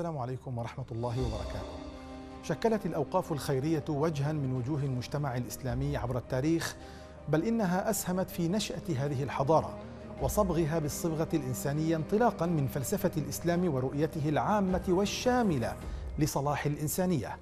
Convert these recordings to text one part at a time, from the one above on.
السلام عليكم ورحمة الله وبركاته شكلت الأوقاف الخيرية وجها من وجوه المجتمع الإسلامي عبر التاريخ بل إنها أسهمت في نشأة هذه الحضارة وصبغها بالصبغة الإنسانية انطلاقا من فلسفة الإسلام ورؤيته العامة والشاملة لصلاح الإنسانية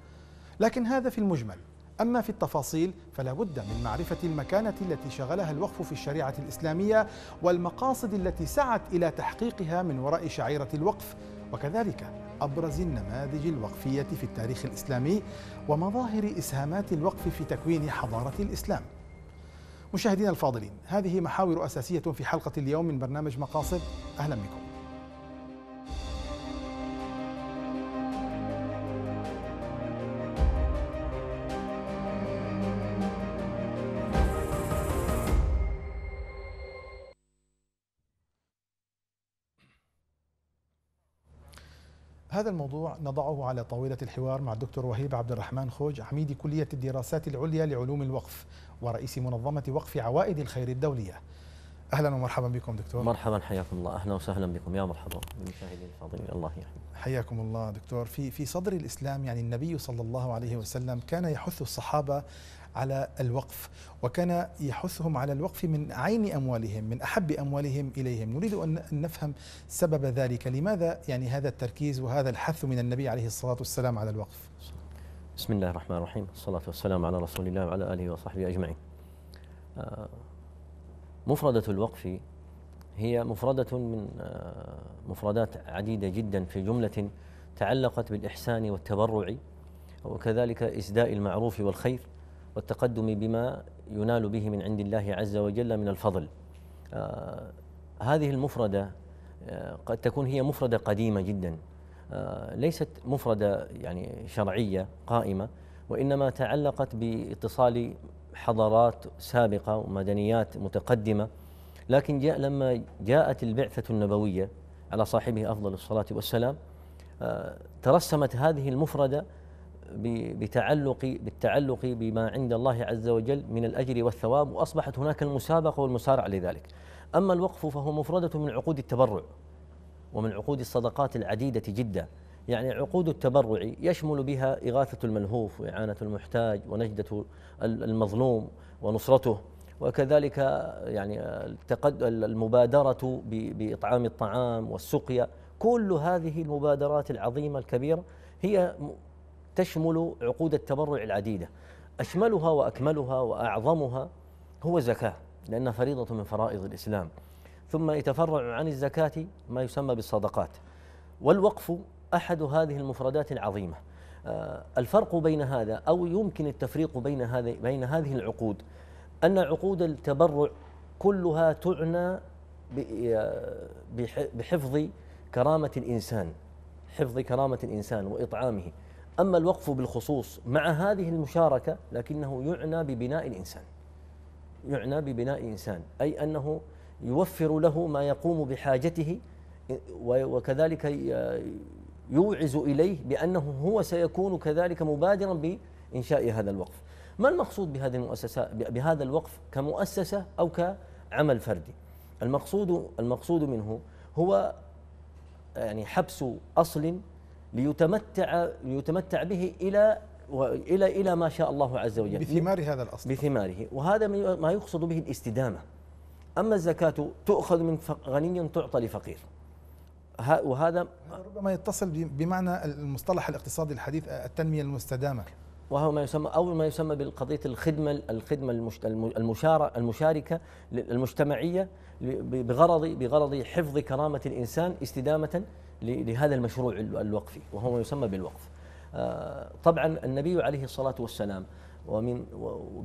لكن هذا في المجمل أما في التفاصيل فلا بد من معرفة المكانة التي شغلها الوقف في الشريعة الإسلامية والمقاصد التي سعت إلى تحقيقها من وراء شعيرة الوقف وكذلك أبرز النماذج الوقفية في التاريخ الإسلامي ومظاهر إسهامات الوقف في تكوين حضارة الإسلام مشاهدينا الفاضلين هذه محاور أساسية في حلقة اليوم من برنامج مقاصد أهلا بكم هذا الموضوع نضعه على طاولة الحوار مع الدكتور وهيب عبد الرحمن خوج عميد كلية الدراسات العليا لعلوم الوقف ورئيس منظمة وقف عوائد الخير الدولية اهلا ومرحبا بكم دكتور مرحبا حياكم الله اهلا وسهلا بكم يا مرحبا بالمشاهدين الفاضلين الله يحييك حياكم الله دكتور في في صدر الاسلام يعني النبي صلى الله عليه وسلم كان يحث الصحابه على الوقف وكان يحثهم على الوقف من عين اموالهم من احب اموالهم اليهم نريد ان نفهم سبب ذلك لماذا يعني هذا التركيز وهذا الحث من النبي عليه الصلاه والسلام على الوقف بسم الله الرحمن الرحيم الصلاه والسلام على رسول الله وعلى اله وصحبه اجمعين آه مفردة الوقف هي مفردة من آه، مفردات عديدة جدا في جملة تعلقت بالإحسان والتبرع وكذلك إسداء المعروف والخير والتقدم بما ينال به من عند الله عز وجل من الفضل آه، هذه المفردة آه، قد تكون هي مفردة قديمة جدا ليست مفردة يعني شرعية قائمة وإنما تعلقت باتصال حضارات سابقة ومدنيات متقدمة لكن جاء لما جاءت البعثة النبوية على صاحبه أفضل الصلاة والسلام آه، ترسمت هذه المفردة بتعلق بالتعلق بما عند الله عز وجل من الأجر والثواب وأصبحت هناك المسابقة والمسارع لذلك أما الوقف فهو مفردة من عقود التبرع ومن عقود الصدقات العديدة جدا يعني عقود التبرع يشمل بها إغاثة الملهوف وإعانة المحتاج ونجدة المظلوم ونصرته وكذلك يعني المبادرة بإطعام الطعام والسقيا كل هذه المبادرات العظيمة الكبيرة هي تشمل عقود التبرع العديدة أشملها وأكملها وأعظمها هو زكاة لأنها فريضة من فرائض الإسلام ثم يتفرع عن الزكاة ما يسمى بالصدقات والوقف احد هذه المفردات العظيمه آه، الفرق بين هذا او يمكن التفريق بين هذه بين هذه العقود ان عقود التبرع كلها تعنى آه، بحفظ كرامه الانسان حفظ كرامه الانسان واطعامه اما الوقف بالخصوص مع هذه المشاركه لكنه يعنى ببناء الانسان يعنى ببناء الانسان اي انه يوفر له ما يقوم بحاجته وكذلك يوعز إليه بأنه هو سيكون كذلك مبادرا بإنشاء هذا الوقف ما المقصود بهذه المؤسسة بهذا الوقف كمؤسسة أو كعمل فردي المقصود المقصود منه هو يعني حبس أصل ليتمتع ليتمتع به إلى إلى الى ما شاء الله عز وجل بثمار هذا الاصل بثماره وهذا ما يقصد به الاستدامه اما الزكاه تؤخذ من غني تعطى لفقير وهذا ربما يتصل بمعنى المصطلح الاقتصادي الحديث التنميه المستدامه وهو ما يسمى او ما يسمى بقضيه الخدمه الخدمه المشارة المشاركه المجتمعيه بغرض بغرض حفظ كرامه الانسان استدامه لهذا المشروع الوقفي وهو ما يسمى بالوقف. آه، طبعا النبي عليه الصلاه والسلام ومن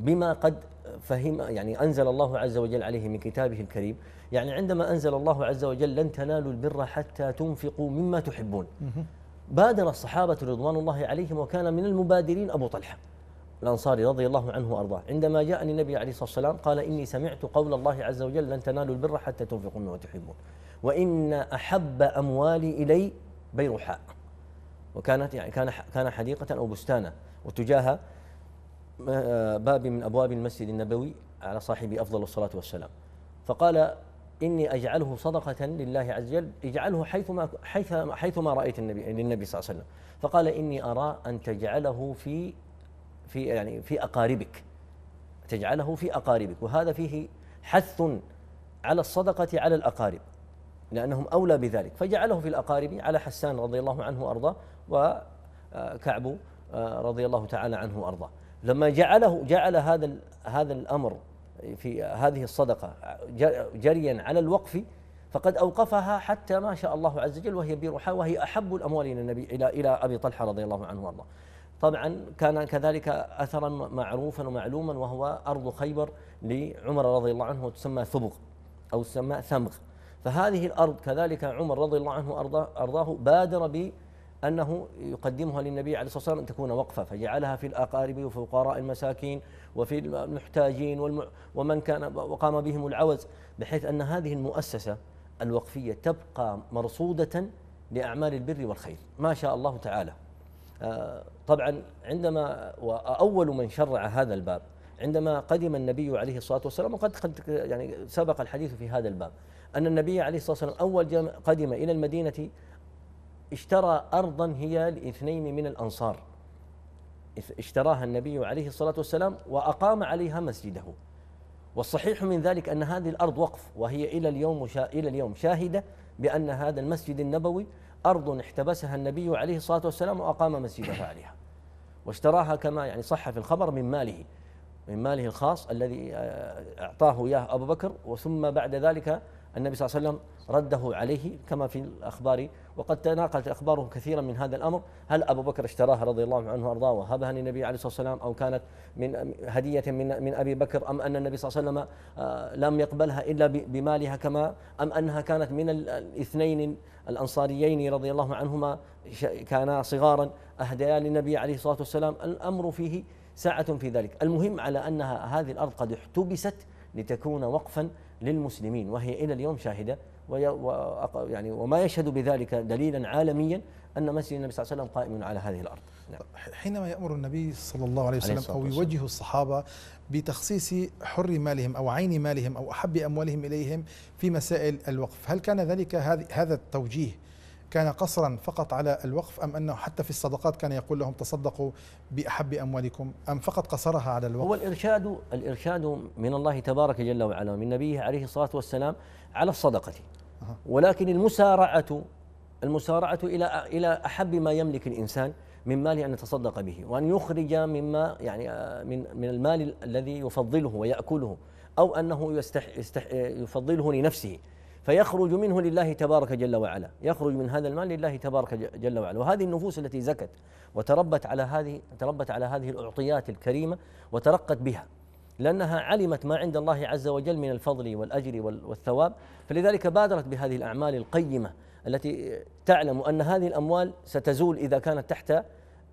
بما قد فهم يعني انزل الله عز وجل عليه من كتابه الكريم يعني عندما انزل الله عز وجل لن تنالوا البر حتى تنفقوا مما تحبون بادر الصحابه رضوان الله عليهم وكان من المبادرين ابو طلحه الانصاري رضي الله عنه وارضاه عندما جاء النبي عليه الصلاه والسلام قال اني سمعت قول الله عز وجل لن تنالوا البر حتى تنفقوا مما تحبون وان احب اموالي الي بيرحاء وكانت يعني كان كان حديقه او بستانا وتجاه باب من أبواب المسجد النبوي على صاحب أفضل الصلاة والسلام فقال إني أجعله صدقة لله عز وجل اجعله حيثما حيث حيثما رأيت النبي للنبي صلى الله عليه وسلم فقال إني أرى أن تجعله في في يعني في أقاربك تجعله في أقاربك وهذا فيه حث على الصدقة على الأقارب لأنهم أولى بذلك فجعله في الأقارب على حسان رضي الله عنه وأرضاه وكعب آه، رضي الله تعالى عنه وأرضاه لما جعله جعل هذا هذا الامر في هذه الصدقه جريا على الوقف فقد اوقفها حتى ما شاء الله عز وجل وهي برحى وهي احب الاموال الى النبي الى الى ابي طلحه رضي الله عنه وارضاه. طبعا كان كذلك اثرا معروفا ومعلوما وهو ارض خيبر لعمر رضي الله عنه وتسمى ثبغ او تسمى ثمغ. فهذه الارض كذلك عمر رضي الله عنه ارضاه بادر أنه يقدمها للنبي عليه الصلاة والسلام أن تكون وقفة فجعلها في الأقارب وفقراء المساكين وفي المحتاجين والم... ومن كان وقام بهم العوز بحيث أن هذه المؤسسة الوقفية تبقى مرصودة لأعمال البر والخير ما شاء الله تعالى آه، طبعا عندما وأول من شرع هذا الباب عندما قدم النبي عليه الصلاة والسلام وقد قد يعني سبق الحديث في هذا الباب أن النبي عليه الصلاة والسلام أول قدم إلى المدينة اشترى أرضا هي لاثنين من الأنصار اشتراها النبي عليه الصلاة والسلام وأقام عليها مسجده والصحيح من ذلك أن هذه الأرض وقف وهي إلى اليوم إلى اليوم شاهدة بأن هذا المسجد النبوي أرض احتبسها النبي عليه الصلاة والسلام وأقام مسجده عليها واشتراها كما يعني صح في الخبر من ماله من ماله الخاص الذي آه، أعطاه إياه أبو بكر وثم بعد ذلك النبي صلى الله عليه وسلم رده عليه كما في الأخبار وقد تناقلت أخباره كثيرا من هذا الأمر هل أبو بكر اشتراها رضي الله عنه وأرضاه وهبها للنبي عليه الصلاة والسلام أو كانت من هدية من من أبي بكر أم أن النبي صلى الله عليه وسلم آه، لم يقبلها إلا بمالها كما أم أنها كانت من الاثنين الأنصاريين رضي الله عنهما كانا صغارا أهديا للنبي عليه الصلاة والسلام الأمر فيه ساعة في ذلك المهم على أنها هذه الأرض قد احتبست لتكون وقفا للمسلمين وهي إلى اليوم شاهدة يعني وما يشهد بذلك دليلا عالميا أن مسجد النبي صلى الله عليه وسلم قائم على هذه الأرض نعم. حينما يأمر النبي صلى الله عليه وسلم عليه أو يوجه الصحابة بتخصيص حر مالهم أو عين مالهم أو أحب أموالهم إليهم في مسائل الوقف هل كان ذلك هذا التوجيه كان قصرا فقط على الوقف أم أنه حتى في الصدقات كان يقول لهم تصدقوا بأحب أموالكم أم فقط قصرها على الوقف هو الإرشاد الإرشاد من الله تبارك جل وعلا من نبيه عليه الصلاة والسلام على الصدقة ولكن المسارعة المسارعة إلى إلى أحب ما يملك الإنسان من مال أن يتصدق به وأن يخرج مما يعني من من المال الذي يفضله ويأكله أو أنه يستح يستح يفضله لنفسه فيخرج منه لله تبارك جل وعلا يخرج من هذا المال لله تبارك جل وعلا وهذه النفوس التي زكت وتربت على هذه تربت على هذه الأعطيات الكريمة وترقت بها لأنها علمت ما عند الله عز وجل من الفضل والأجر والثواب فلذلك بادرت بهذه الأعمال القيمة التي تعلم أن هذه الأموال ستزول إذا كانت تحت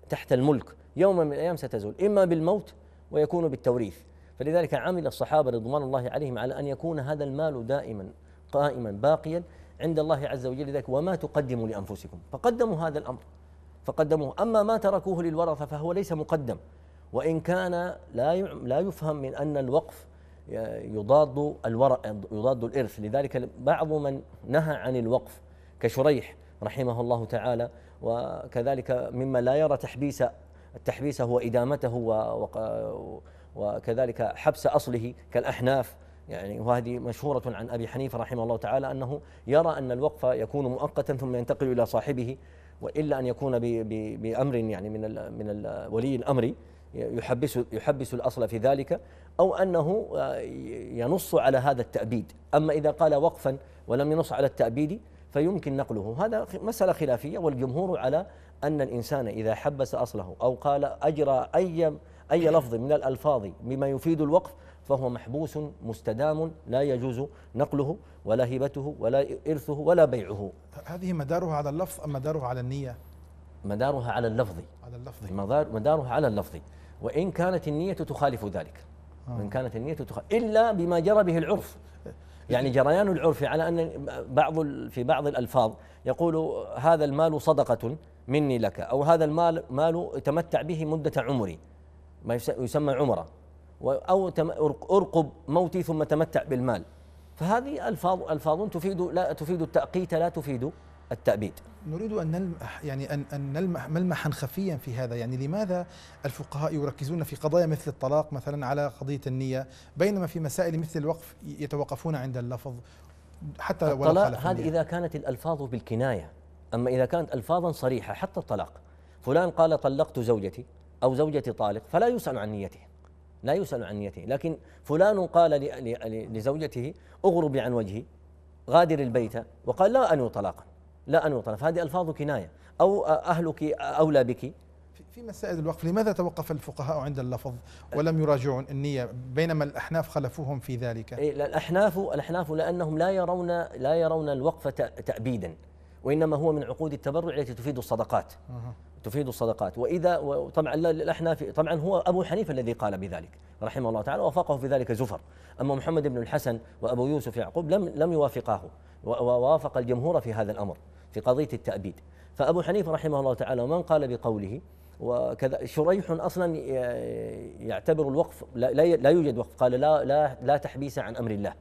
تحت الملك يوما من الأيام ستزول إما بالموت ويكون بالتوريث فلذلك عمل الصحابة رضوان الله عليهم على أن يكون هذا المال دائما قائما باقيا عند الله عز وجل ذلك وما تقدموا لانفسكم فقدموا هذا الامر فقدموه اما ما تركوه للورثه فهو ليس مقدم وان كان لا لا يفهم من ان الوقف يضاد الورع يضاد الارث لذلك بعض من نهى عن الوقف كشريح رحمه الله تعالى وكذلك مما لا يرى تحبيس التحبيس هو ادامته وكذلك حبس اصله كالاحناف يعني وهذه مشهورة عن أبي حنيفة رحمه الله تعالى أنه يرى أن الوقف يكون مؤقتا ثم ينتقل إلى صاحبه وإلا أن يكون بأمر يعني من من ولي الأمر يحبس يحبس الأصل في ذلك أو أنه آه، ينص على هذا التأبيد أما إذا قال وقفا ولم ينص على التأبيد فيمكن نقله هذا مسألة خلافية والجمهور على أن الإنسان إذا حبس أصله أو قال أجرى أي أي لفظ من الألفاظ بما يفيد الوقف فهو محبوس مستدام لا يجوز نقله ولا هبته ولا إرثه ولا بيعه هذه مدارها على اللفظ أم مدارها على النية؟ مدارها على اللفظ على اللفظ مدار مدارها على اللفظ وإن كانت النية تخالف ذلك آه. وإن كانت النية تخالف إلا بما جرى به العرف يعني جريان العرف على أن بعض في بعض الألفاظ يقول هذا المال صدقة مني لك أو هذا المال مال تمتع به مدة عمري ما يسمى عمره أو أرقب موتي ثم تمتع بالمال فهذه ألفاظ ألفاظ تفيد لا تفيد التأقيت لا تفيد التأبيد نريد أن نلمح يعني أن أن نلمح ملمحا خفيا في هذا يعني لماذا الفقهاء يركزون في قضايا مثل الطلاق مثلا على قضية النية بينما في مسائل مثل الوقف يتوقفون عند اللفظ حتى ولو الطلاق هذه إذا كانت الألفاظ بالكناية أما إذا كانت ألفاظا صريحة حتى الطلاق فلان قال طلقت زوجتي أو زوجتي طالق فلا يسأل عن نيته لا يسأل عن نيته لكن فلان قال لزوجته اغربي عن وجهي غادر البيت وقال لا أنوي طلاقا لا أنوي طلاقا فهذه ألفاظ كناية أو أهلك أولى بك في مسائل الوقف لماذا توقف الفقهاء عند اللفظ ولم يراجعوا النية بينما الأحناف خلفوهم في ذلك إيه، الأحناف الأحناف لأنهم لا يرون لا يرون الوقف تأبيدا وإنما هو من عقود التبرع التي تفيد الصدقات تفيد الصدقات واذا طبعا احنا طبعا هو ابو حنيفه الذي قال بذلك رحمه الله تعالى وافقه في ذلك زفر اما محمد بن الحسن وابو يوسف يعقوب لم لم يوافقاه ووافق الجمهور في هذا الامر في قضيه التابيد فابو حنيفه رحمه الله تعالى ومن قال بقوله وكذا شريح اصلا يعتبر الوقف لا, لا يوجد وقف قال لا لا لا تحبيس عن امر الله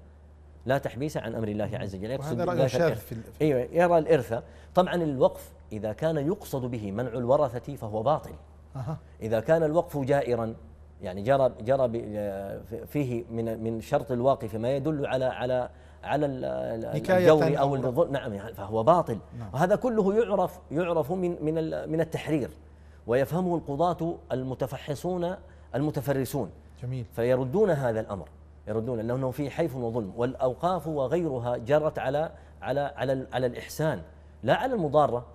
لا تحبيس عن امر الله عز وجل يقصد هذا راي في ايوه يرى الارث طبعا الوقف إذا كان يقصد به منع الورثة فهو باطل إذا كان الوقف جائرا يعني جرى جرى فيه من من شرط الواقف ما يدل على على على الجور او نعم فهو باطل نعم. وهذا كله يعرف يعرف من من من التحرير ويفهمه القضاة المتفحصون المتفرسون جميل فيردون هذا الامر يردون لانه فيه حيف وظلم والاوقاف وغيرها جرت على على على على الاحسان لا على المضاره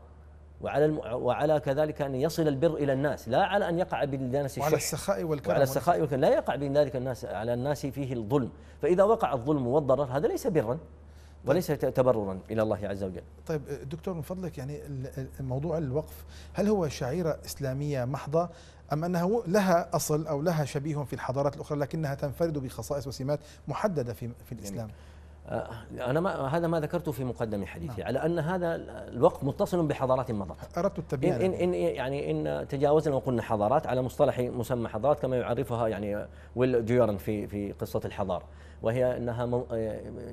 وعلى الم... وعلى كذلك ان يصل البر الى الناس لا على ان يقع بالناس الشح وعلى السخاء والكرم وعلى السخاء والكرم لا يقع بين ذلك الناس على الناس فيه الظلم فاذا وقع الظلم والضرر هذا ليس برا وليس تبررا الى الله عز وجل. طيب دكتور من فضلك يعني موضوع الوقف هل هو شعيره اسلاميه محضه ام انها لها اصل او لها شبيه في الحضارات الاخرى لكنها تنفرد بخصائص وسمات محدده في في الاسلام؟ يعني آه، أنا ما هذا ما ذكرته في مقدم حديثي نعم. على أن هذا الوقت متصل بحضارات مضت أردت التبيان إن, إن, إن يعني إن تجاوزنا وقلنا حضارات على مصطلح مسمى حضارات كما يعرفها يعني ويل جيورن في في قصة الحضارة وهي أنها آه،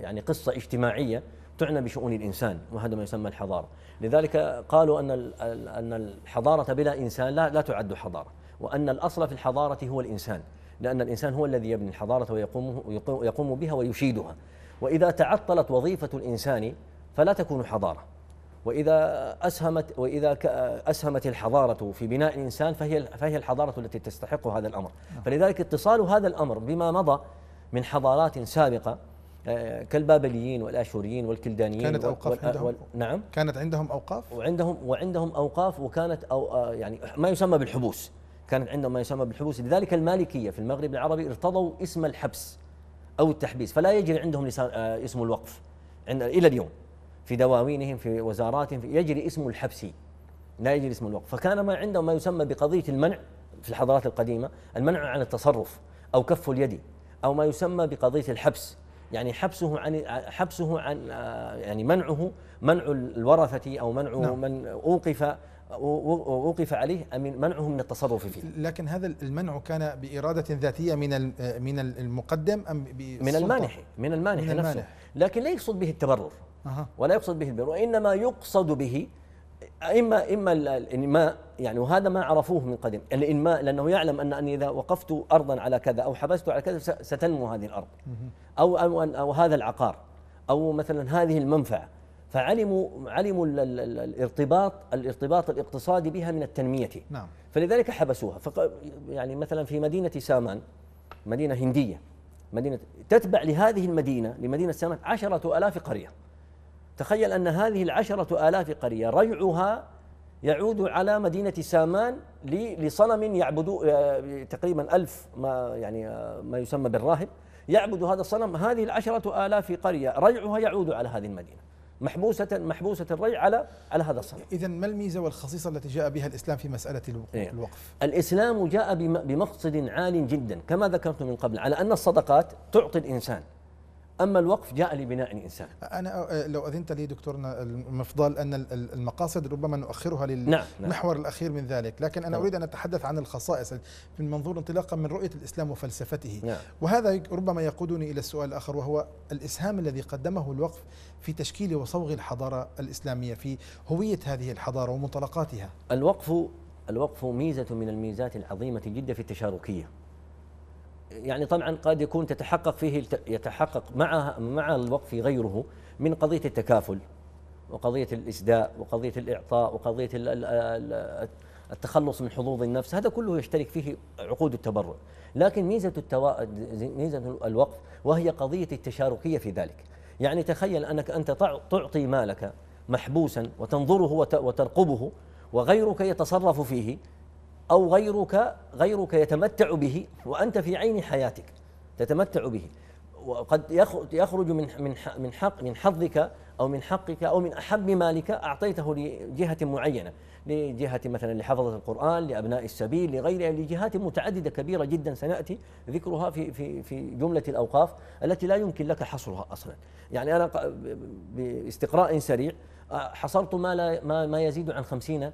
يعني قصة اجتماعية تعنى بشؤون الإنسان وهذا ما يسمى الحضارة لذلك قالوا أن أن الحضارة بلا إنسان لا, لا تعد حضارة وأن الأصل في الحضارة هو الإنسان لأن الإنسان هو الذي يبني الحضارة ويقوم, يقوم بها ويشيدها وإذا تعطلت وظيفة الإنسان فلا تكون حضارة وإذا أسهمت وإذا أسهمت الحضارة في بناء الإنسان فهي فهي الحضارة التي تستحق هذا الأمر نعم. فلذلك اتصال هذا الأمر بما مضى من حضارات سابقة آه، كالبابليين والاشوريين والكلدانيين كانت اوقاف وال... عندهم وال... نعم كانت عندهم اوقاف وعندهم وعندهم اوقاف وكانت أو آه، يعني ما يسمى بالحبوس كانت عندهم ما يسمى بالحبوس لذلك المالكيه في المغرب العربي ارتضوا اسم الحبس او التحبيس فلا يجري عندهم آه، اسم الوقف عند الى اليوم في دواوينهم في وزاراتهم في يجري اسم الحبسي لا يجري اسم الوقف فكان ما عندهم ما يسمى بقضيه المنع في الحضارات القديمه المنع عن التصرف او كف اليد او ما يسمى بقضيه الحبس يعني حبسه عن حبسه عن آه، يعني منعه منع الورثه او منع نعم. من اوقف وقف عليه أم منعه من التصرف فيه لكن هذا المنع كان بإرادة ذاتية من من المقدم أم من المانح من المانح, من المانح لكن لا يقصد به التبرر ولا يقصد به البر وإنما يقصد به إما إما الإنماء يعني وهذا ما عرفوه من قديم الإنماء لأنه يعلم أن أني إذا وقفت أرضا على كذا أو حبست على كذا ستنمو هذه الأرض أو أو, أو هذا العقار أو مثلا هذه المنفعة فعلموا علموا الارتباط الارتباط الاقتصادي بها من التنميه نعم فلذلك حبسوها فق يعني مثلا في مدينه سامان مدينه هنديه مدينه تتبع لهذه المدينه لمدينه سامان عشرة آلاف قريه تخيل ان هذه العشرة آلاف قريه ريعها يعود على مدينة سامان لصنم يعبد آه، تقريبا ألف ما يعني آه، ما يسمى بالراهب يعبد هذا الصنم هذه العشرة آلاف قرية ريعها يعود على هذه المدينة محبوسة محبوسة الري على على هذا الصنع إذا ما الميزة والخصيصة التي جاء بها الإسلام في مسألة إيه. الوقف؟ الإسلام جاء بمقصد عال جدا كما ذكرت من قبل على أن الصدقات تعطي الإنسان اما الوقف جاء لبناء الانسان. انا أه، لو اذنت لي دكتورنا المفضل ان المقاصد ربما نؤخرها للمحور نعم، نعم. الاخير من ذلك، لكن انا نعم. اريد ان اتحدث عن الخصائص من منظور انطلاقا من رؤيه الاسلام وفلسفته، نعم. وهذا ربما يقودني الى السؤال الاخر وهو الاسهام الذي قدمه الوقف في تشكيل وصوغ الحضاره الاسلاميه في هويه هذه الحضاره ومنطلقاتها. الوقف الوقف ميزه من الميزات العظيمه جدا في التشاركيه. يعني طبعا قد يكون تتحقق فيه يتحقق مع مع الوقف غيره من قضيه التكافل وقضيه الاسداء وقضيه الاعطاء وقضيه التخلص من حظوظ النفس هذا كله يشترك فيه عقود التبرع لكن ميزه التوا... ميزه الوقف وهي قضيه التشاركيه في ذلك يعني تخيل انك انت تعطي مالك محبوسا وتنظره وترقبه وغيرك يتصرف فيه أو غيرك غيرك يتمتع به وأنت في عين حياتك تتمتع به وقد يخرج من من من حق من حظك او من حقك او من احب مالك اعطيته لجهه معينه لجهه مثلا لحفظه القران لابناء السبيل لغيرها لجهات متعدده كبيره جدا سناتي ذكرها في في في جمله الاوقاف التي لا يمكن لك حصرها اصلا يعني انا باستقراء سريع حصرت ما لا ما, ما يزيد عن خمسين آه،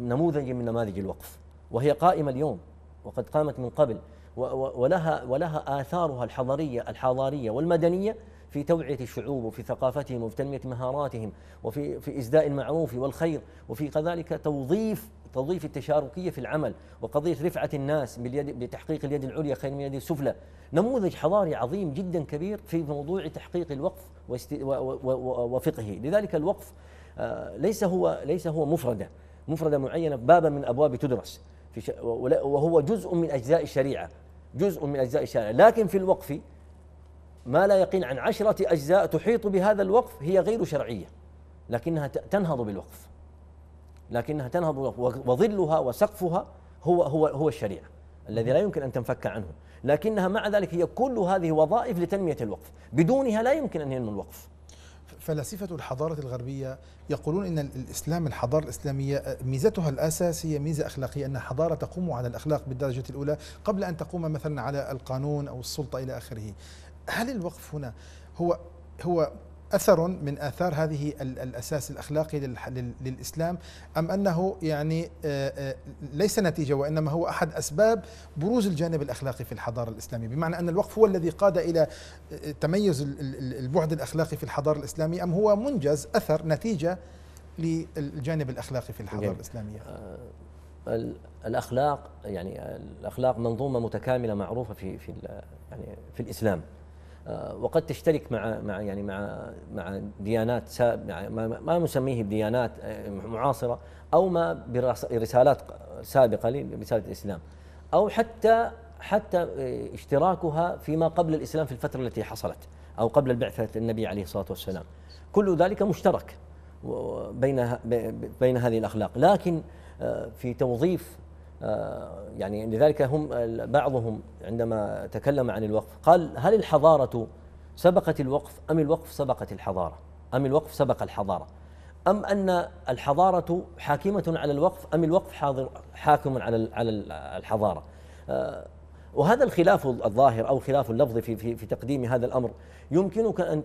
نموذجا من نماذج الوقف وهي قائمة اليوم وقد قامت من قبل ولها ولها آثارها الحضارية الحضارية والمدنية في توعية الشعوب وفي ثقافتهم وفي تنمية مهاراتهم وفي في إسداء المعروف والخير وفي كذلك توظيف توظيف التشاركية في العمل وقضية رفعة الناس باليد بتحقيق اليد العليا خير من اليد السفلى نموذج حضاري عظيم جدا كبير في موضوع تحقيق الوقف وفقهه لذلك الوقف آه، ليس هو ليس هو مفردة مفردة معينة بابا من أبواب تدرس في وهو جزء من أجزاء الشريعة جزء من أجزاء الشريعة لكن في الوقف ما لا يقل عن عشرة أجزاء تحيط بهذا الوقف هي غير شرعية لكنها تنهض بالوقف لكنها تنهض بالوقف وظلها وسقفها هو هو هو الشريعة الذي لا يمكن أن تنفك عنه لكنها مع ذلك هي كل هذه وظائف لتنمية الوقف بدونها لا يمكن أن ينمو الوقف فلاسفة الحضارة الغربية يقولون إن الإسلام الحضارة الإسلامية آه، ميزتها الأساسية ميزة أخلاقية أن حضارة تقوم على الأخلاق بالدرجة الأولى قبل أن تقوم مثلا على القانون أو السلطة إلى آخره هل الوقف هنا هو هو اثر من اثار هذه الاساس الاخلاقي للاسلام ام انه يعني آه، آه، ليس نتيجه وانما هو احد اسباب بروز الجانب الاخلاقي في الحضاره الاسلاميه بمعنى ان الوقف هو الذي قاد الى آه، تميز البعد الاخلاقي في الحضاره الاسلاميه ام هو منجز اثر نتيجه للجانب الاخلاقي في الحضاره جميل. الاسلاميه الاخلاق يعني الاخلاق منظومه متكامله معروفه في في يعني في الاسلام آه، وقد تشترك مع مع يعني مع مع ديانات ما نسميه بديانات آه، معاصره او ما برسالات سابقه لرساله الاسلام او حتى حتى آه، اشتراكها فيما قبل الاسلام في الفتره التي حصلت او قبل البعثه النبي عليه الصلاه والسلام كل ذلك مشترك بين بين هذه الاخلاق لكن في توظيف آه، يعني لذلك هم بعضهم عندما تكلم عن الوقف قال هل الحضارة سبقت الوقف أم الوقف سبقت الحضارة أم الوقف سبق الحضارة أم أن الحضارة حاكمة على الوقف أم الوقف حاضر حاكم على على الحضارة آه، وهذا الخلاف الظاهر أو خلاف اللفظ في في في تقديم هذا الأمر يمكنك أن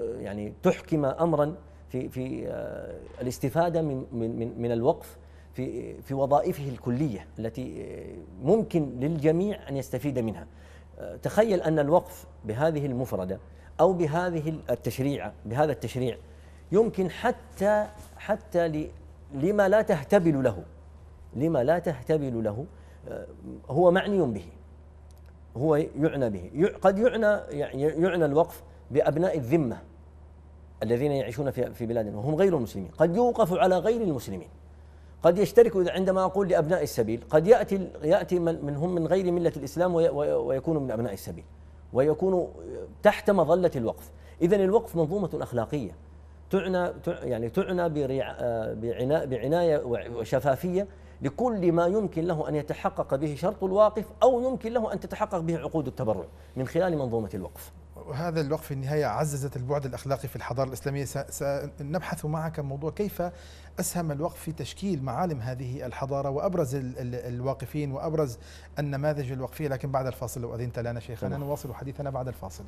يعني تحكم أمرا في في آه، الاستفادة من من من الوقف في في وظائفه الكليه التي ممكن للجميع ان يستفيد منها. تخيل ان الوقف بهذه المفرده او بهذه التشريع بهذا التشريع يمكن حتى حتى لما لا تهتبل له لما لا تهتبل له آه، هو معني به هو يعنى به قد يعنى،, يعنى يعنى الوقف بابناء الذمه الذين يعيشون في في بلادنا وهم غير المسلمين قد يوقف على غير المسلمين قد يشترك عندما أقول لأبناء السبيل قد يأتي يأتي من منهم من غير ملة الإسلام ويكون من أبناء السبيل ويكون تحت مظلة الوقف إذا الوقف منظومة أخلاقية تعنى يعني تعنى بعناية وشفافية لكل ما يمكن له أن يتحقق به شرط الواقف أو يمكن له أن تتحقق به عقود التبرع من خلال منظومة الوقف هذا الوقف في النهاية عززت البعد الأخلاقي في الحضارة الإسلامية سنبحث معك موضوع كيف أسهم الوقف في تشكيل معالم هذه الحضارة وأبرز الواقفين وأبرز النماذج الوقفية لكن بعد الفاصل لو أذنت لنا شيخنا نواصل حديثنا بعد الفاصل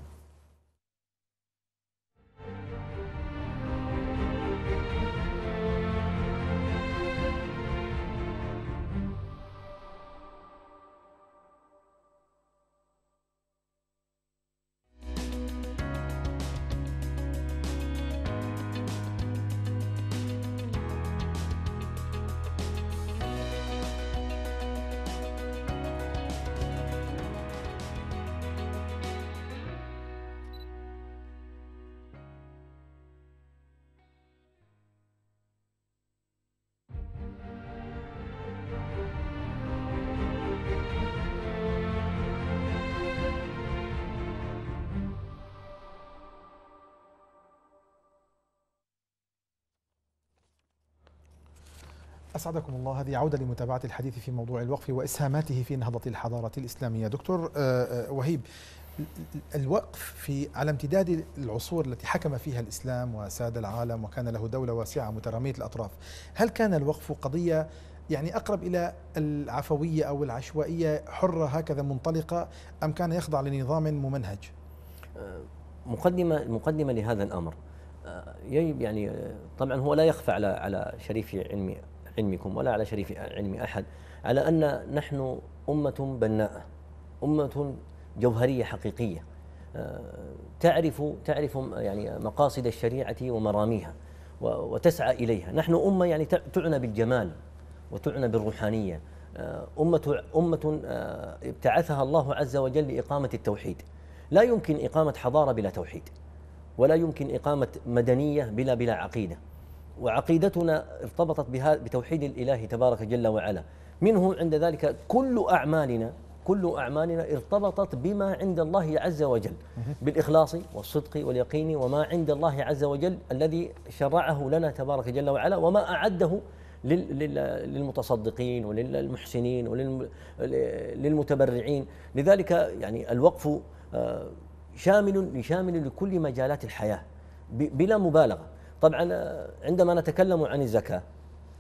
أسعدكم الله هذه عودة لمتابعة الحديث في موضوع الوقف وإسهاماته في نهضة الحضارة الإسلامية دكتور آه، آه، وهيب الوقف في على امتداد العصور التي حكم فيها الإسلام وساد العالم وكان له دولة واسعة مترامية الأطراف هل كان الوقف قضية يعني أقرب إلى العفوية أو العشوائية حرة هكذا منطلقة أم كان يخضع لنظام ممنهج آه، مقدمة مقدمة لهذا الأمر يعني طبعا هو لا يخفى على على شريف علمي علمكم ولا على شريف علم أحد على أن نحن أمة بناءة أمة جوهرية حقيقية آه، تعرف تعرف يعني مقاصد الشريعة ومراميها وتسعى إليها نحن أمة يعني تعنى بالجمال وتعنى بالروحانية آه، أمة أمة آه، ابتعثها الله عز وجل لإقامة التوحيد لا يمكن إقامة حضارة بلا توحيد ولا يمكن إقامة مدنية بلا بلا عقيدة وعقيدتنا ارتبطت بها بتوحيد الإله تبارك جل وعلا منه عند ذلك كل أعمالنا كل أعمالنا ارتبطت بما عند الله عز وجل بالإخلاص والصدق واليقين وما عند الله عز وجل الذي شرعه لنا تبارك جل وعلا وما أعده للمتصدقين وللمحسنين وللمتبرعين لذلك يعني الوقف آه، شامل شامل لكل مجالات الحياة بلا مبالغة طبعا آه، عندما نتكلم عن الزكاة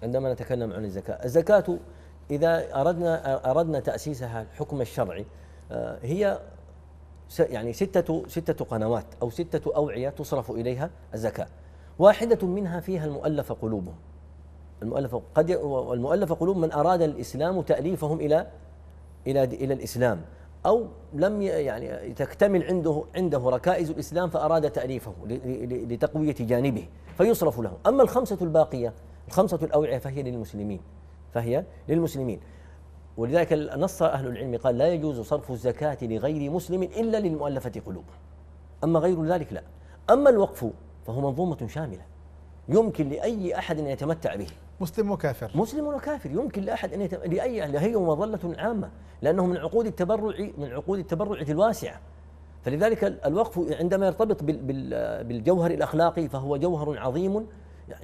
عندما نتكلم عن الزكاة الزكاة إذا أردنا آه، أردنا تأسيسها الحكم الشرعي آه، هي يعني ستة ستة قنوات أو ستة أوعية تصرف إليها الزكاة واحدة منها فيها المؤلفة قلوبهم المؤلفة قد والمؤلف قلوب من أراد الإسلام تأليفهم إلى إلى إلى الإسلام أو لم يعني تكتمل عنده عنده ركائز الإسلام فأراد تأليفه لتقوية جانبه فيصرف له أما الخمسة الباقية الخمسة الأوعية فهي للمسلمين فهي للمسلمين ولذلك نص أهل العلم قال لا يجوز صرف الزكاة لغير مسلم إلا للمؤلفة قلوب أما غير ذلك لا أما الوقف فهو منظومة شاملة يمكن لأي أحد أن يتمتع به مسلم وكافر مسلم وكافر يمكن لأحد أن يتم... لأي هي مظلة عامة لأنه من عقود التبرع من عقود التبرع الواسعة فلذلك الوقف عندما يرتبط بالجوهر الأخلاقي فهو جوهر عظيم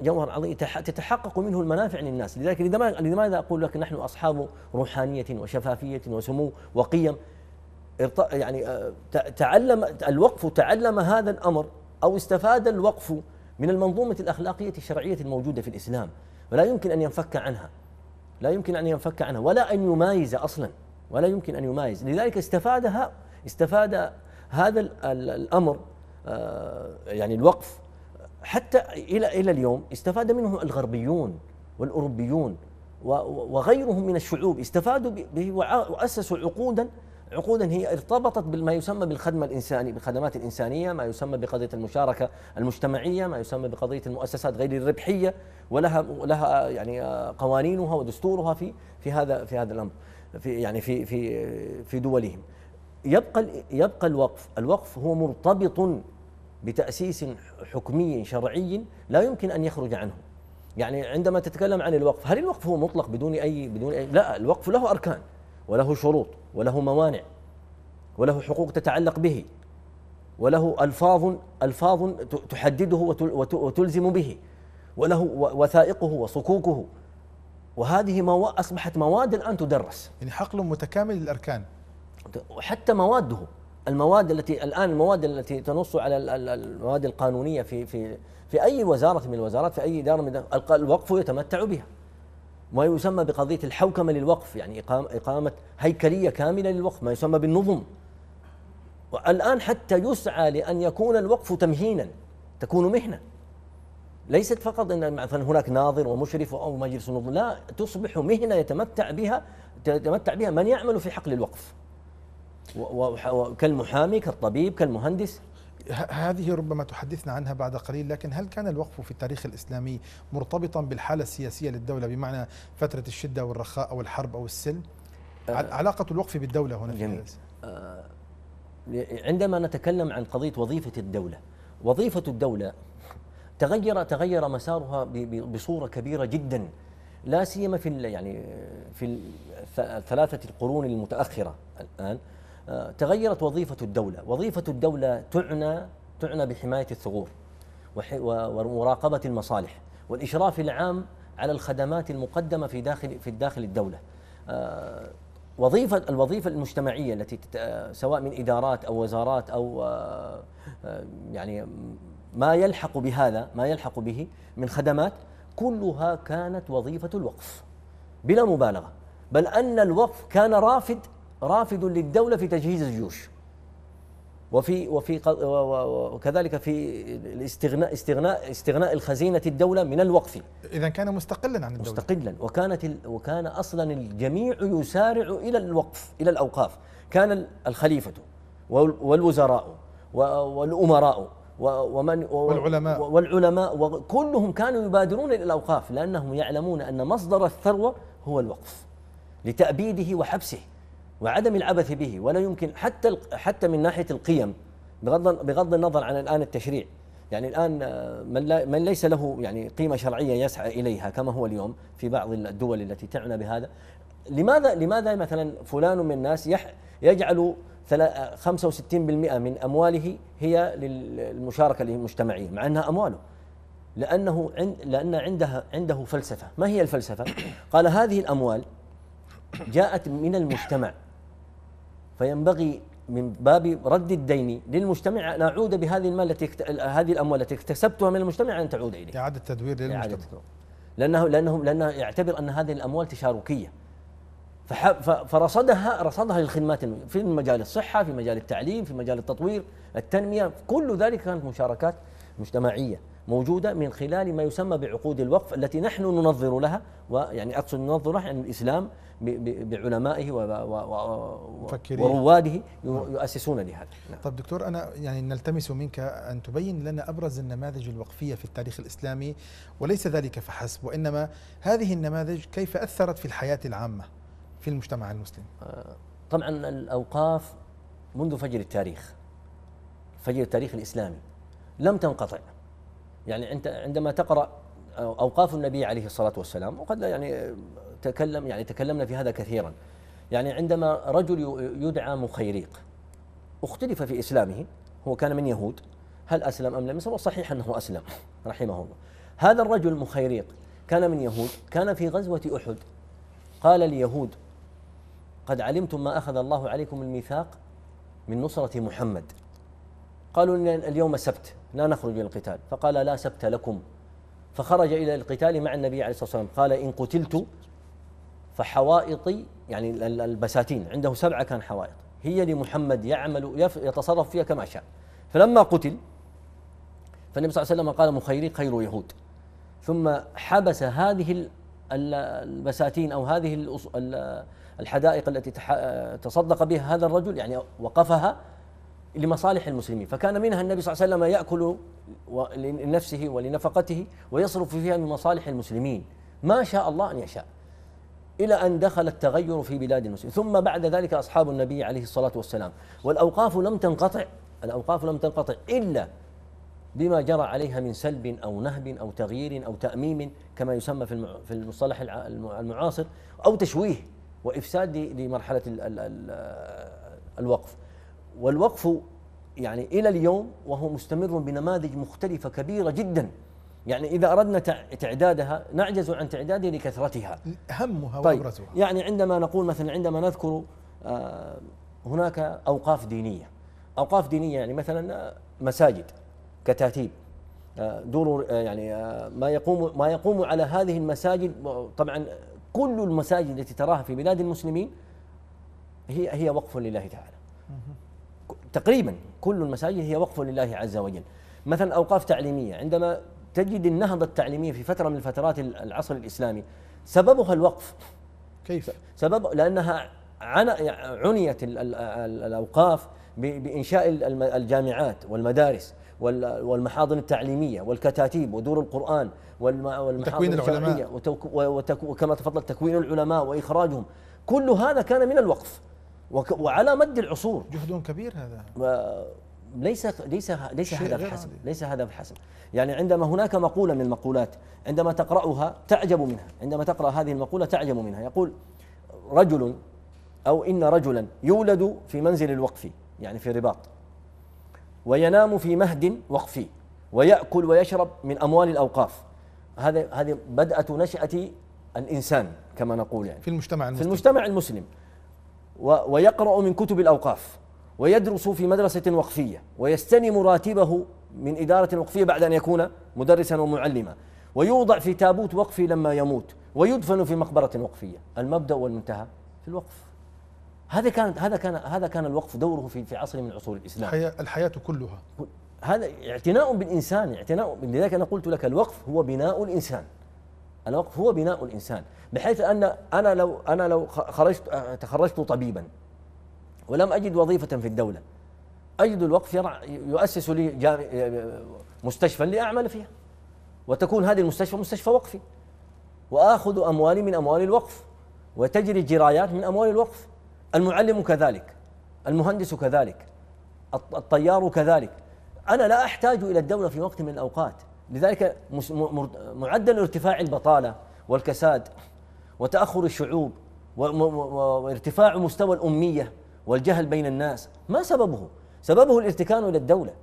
جوهر عظيم تتحقق منه المنافع للناس لذلك لماذا أقول لك نحن أصحاب روحانية وشفافية وسمو وقيم يعني آه، تعلم الوقف تعلم هذا الأمر أو استفاد الوقف من المنظومة الأخلاقية الشرعية الموجودة في الإسلام ولا يمكن أن ينفك عنها لا يمكن أن ينفك عنها ولا أن يمايز أصلا ولا يمكن أن يمايز لذلك استفادها استفاد هذا الأمر آه، يعني الوقف حتى إلى إلى اليوم استفاد منه الغربيون والأوروبيون وغيرهم من الشعوب استفادوا به وأسسوا عقودا عقودا هي ارتبطت بما يسمى بالخدمة الإنسانية بالخدمات الإنسانية ما يسمى بقضية المشاركة المجتمعية ما يسمى بقضية المؤسسات غير الربحية ولها لها يعني قوانينها ودستورها في في هذا في هذا الأمر في يعني في في في دولهم يبقى يبقى الوقف الوقف هو مرتبط بتأسيس حكمي شرعي لا يمكن أن يخرج عنه يعني عندما تتكلم عن الوقف هل الوقف هو مطلق بدون أي بدون أي لا الوقف له أركان وله شروط وله موانع وله حقوق تتعلق به وله الفاظ الفاظ تحدده وتلزم به وله وثائقه وصكوكه وهذه مو... اصبحت مواد الان تدرس يعني حقل متكامل الاركان حتى مواده المواد التي الان المواد التي تنص على المواد القانونيه في في في اي وزاره من الوزارات في اي اداره من الوقف يتمتع بها ما يسمى بقضية الحوكمة للوقف يعني إقامة هيكلية كاملة للوقف ما يسمى بالنظم والآن حتى يسعى لأن يكون الوقف تمهينا تكون مهنة ليست فقط ان مثلا هناك ناظر ومشرف او مجلس نظم لا تصبح مهنه يتمتع بها يتمتع بها من يعمل في حقل الوقف كالمحامي كالطبيب كالمهندس هذه ربما تحدثنا عنها بعد قليل لكن هل كان الوقف في التاريخ الإسلامي مرتبطا بالحالة السياسية للدولة بمعنى فترة الشدة والرخاء أو الحرب أو السلم آه علاقة الوقف بالدولة هنا في آه عندما نتكلم عن قضية وظيفة الدولة وظيفة الدولة تغير تغير مسارها بصورة كبيرة جدا لا سيما في يعني في ثلاثة القرون المتأخرة الآن تغيرت وظيفة الدولة وظيفة الدولة تعنى تعنى بحماية الثغور ومراقبة المصالح والإشراف العام على الخدمات المقدمة في داخل في داخل الدولة آه، وظيفة الوظيفة المجتمعية التي آه، سواء من إدارات أو وزارات أو آه، يعني ما يلحق بهذا ما يلحق به من خدمات كلها كانت وظيفة الوقف بلا مبالغة بل أن الوقف كان رافد رافض للدولة في تجهيز الجيوش وفي وفي وكذلك في الاستغناء استغناء استغناء الخزينه الدوله من الوقف اذا كان مستقلا عن الدوله مستقلا وكانت وكان اصلا الجميع يسارع الى الوقف الى الاوقاف كان الخليفه والوزراء والامراء ومن والعلماء والعلماء وكلهم كانوا يبادرون الى الاوقاف لانهم يعلمون ان مصدر الثروه هو الوقف لتابيده وحبسه وعدم العبث به ولا يمكن حتى حتى من ناحيه القيم بغض بغض النظر عن الان التشريع يعني الان آه، من, من ليس له يعني قيمه شرعيه يسعى اليها كما هو اليوم في بعض الدول التي تعنى بهذا لماذا لماذا مثلا فلان من الناس يجعل 65% آه، من امواله هي للمشاركه المجتمعيه مع انها امواله لانه عند لان عندها عنده فلسفه ما هي الفلسفه قال هذه الاموال جاءت من المجتمع فينبغي من باب رد الدين للمجتمع ان اعود بهذه المال التي هذه الاموال التي اكتسبتها من المجتمع ان تعود اليه. اعاده تدوير للمجتمع. لانه لانه لانه يعتبر ان هذه الاموال تشاركيه. فرصدها رصدها للخدمات في مجال الصحه، في مجال التعليم، في مجال التطوير، التنميه، كل ذلك كانت مشاركات مجتمعيه. موجودة من خلال ما يسمى بعقود الوقف التي نحن ننظر لها ويعني أقصد ننظر لها يعني الإسلام بعلمائه ورواده نعم. يؤسسون لهذا نعم. دكتور أنا يعني نلتمس منك أن تبين لنا أبرز النماذج الوقفية في التاريخ الإسلامي وليس ذلك فحسب وإنما هذه النماذج كيف أثرت في الحياة العامة في المجتمع المسلم آه، طبعا الأوقاف منذ فجر التاريخ فجر التاريخ الإسلامي لم تنقطع يعني أنت عندما تقرأ أوقاف النبي عليه الصلاة والسلام وقد يعني تكلم يعني تكلمنا في هذا كثيرا يعني عندما رجل يدعى مخيريق اختلف في إسلامه هو كان من يهود هل أسلم أم لم يسلم صحيح أنه أسلم رحمه الله هذا الرجل مخيريق كان من يهود كان في غزوة أحد قال اليهود قد علمتم ما أخذ الله عليكم الميثاق من نصرة محمد قالوا إن اليوم سبت لا نخرج إلى القتال فقال لا سبت لكم فخرج إلى القتال مع النبي عليه الصلاة والسلام قال إن قتلت فحوائطي يعني البساتين عنده سبعة كان حوائط هي لمحمد يعمل يتصرف فيها كما شاء فلما قتل فالنبي صلى الله عليه وسلم قال مخيري خير يهود ثم حبس هذه البساتين او هذه الحدائق التي تصدق بها هذا الرجل يعني وقفها لمصالح المسلمين فكان منها النبي صلى الله عليه وسلم يأكل لنفسه ولنفقته ويصرف فيها من مصالح المسلمين ما شاء الله أن يشاء إلى أن دخل التغير في بلاد المسلمين ثم بعد ذلك أصحاب النبي عليه الصلاة والسلام والأوقاف لم تنقطع الأوقاف لم تنقطع إلا بما جرى عليها من سلب أو نهب أو تغيير أو تأميم كما يسمى في في المصطلح المعاصر أو تشويه وإفساد لمرحلة الوقف والوقف يعني إلى اليوم وهو مستمر بنماذج مختلفة كبيرة جدا يعني إذا أردنا تعدادها نعجز عن تعداده لكثرتها همها طيب وأبرزها يعني عندما نقول مثلا عندما نذكر آه، هناك أوقاف دينية أوقاف دينية يعني مثلا آه، مساجد كتاتيب آه، دور يعني ما يقوم ما يقوم على هذه المساجد طبعا كل المساجد التي تراها في بلاد المسلمين هي هي وقف لله تعالى تقريبا كل المساجد هي وقف لله عز وجل مثلا أوقاف تعليمية عندما تجد النهضة التعليمية في فترة من فترات العصر الإسلامي سببها الوقف كيف؟ سبب لأنها عنيت الأوقاف بإنشاء الجامعات والمدارس والمحاضن التعليمية والكتاتيب ودور القرآن والمحاضن العلماء وكما تفضل تكوين العلماء وإخراجهم كل هذا كان من الوقف وعلى مد العصور جهد كبير هذا ليس ليس ليس هدف حسب ليس هدف حسب يعني عندما هناك مقوله من المقولات عندما تقراها تعجب منها عندما تقرا هذه المقوله تعجب منها يقول رجل او ان رجلا يولد في منزل الوقف يعني في رباط وينام في مهد وقفي ويأكل ويشرب من أموال الأوقاف هذا هذه بدأة نشأة الإنسان كما نقول يعني في المجتمع المسلم في المجتمع المسلم ويقرأ من كتب الأوقاف ويدرس في مدرسة وقفية ويستلم راتبه من إدارة وقفية بعد أن يكون مدرسا ومعلما ويوضع في تابوت وقفي لما يموت ويدفن في مقبرة وقفية المبدأ والمنتهى في الوقف هذا كانت هذا كان هذا كان الوقف دوره في في عصر من عصور الاسلام الحياه, الحياة كلها هذا اعتناء بالانسان اعتناء لذلك انا قلت لك الوقف هو بناء الانسان الوقف هو بناء الإنسان بحيث أن أنا لو أنا لو خرجت تخرجت طبيبا ولم أجد وظيفة في الدولة أجد الوقف يرع يؤسس لي مستشفى لأعمل فيها وتكون هذه المستشفى مستشفى وقفي وآخذ أموالي من أموال الوقف وتجري جرايات من أموال الوقف المعلم كذلك المهندس كذلك الطيار كذلك أنا لا أحتاج إلى الدولة في وقت من الأوقات لذلك معدل ارتفاع البطالة والكساد وتأخر الشعوب وارتفاع مستوى الأمية والجهل بين الناس ما سببه؟ سببه الارتكان إلى الدولة